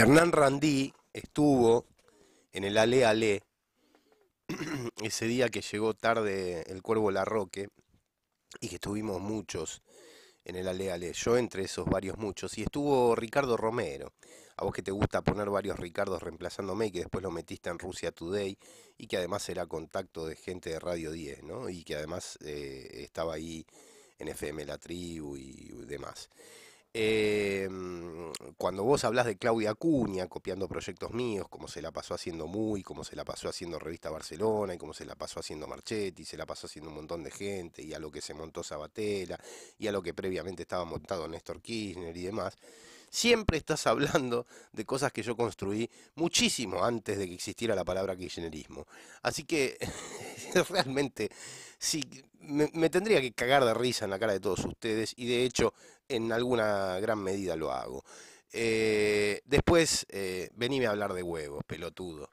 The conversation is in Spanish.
Hernán Randí estuvo en el Ale Ale ese día que llegó tarde el Cuervo Larroque y que estuvimos muchos en el Ale Ale, yo entre esos varios muchos, y estuvo Ricardo Romero, a vos que te gusta poner varios Ricardos reemplazándome y que después lo metiste en Rusia Today y que además era contacto de gente de Radio 10, ¿no? Y que además eh, estaba ahí en FM La Tribu y demás. Eh, cuando vos hablas de Claudia Acuña copiando proyectos míos, como se la pasó haciendo Muy, como se la pasó haciendo Revista Barcelona, y como se la pasó haciendo Marchetti, se la pasó haciendo un montón de gente, y a lo que se montó Sabatella, y a lo que previamente estaba montado Néstor Kirchner y demás, siempre estás hablando de cosas que yo construí muchísimo antes de que existiera la palabra kirchnerismo. Así que realmente me, tendría que cagar de risa en la cara de todos ustedes y de hecho en alguna gran medida lo hago. Eh, después, eh, venime a hablar de huevos, pelotudo.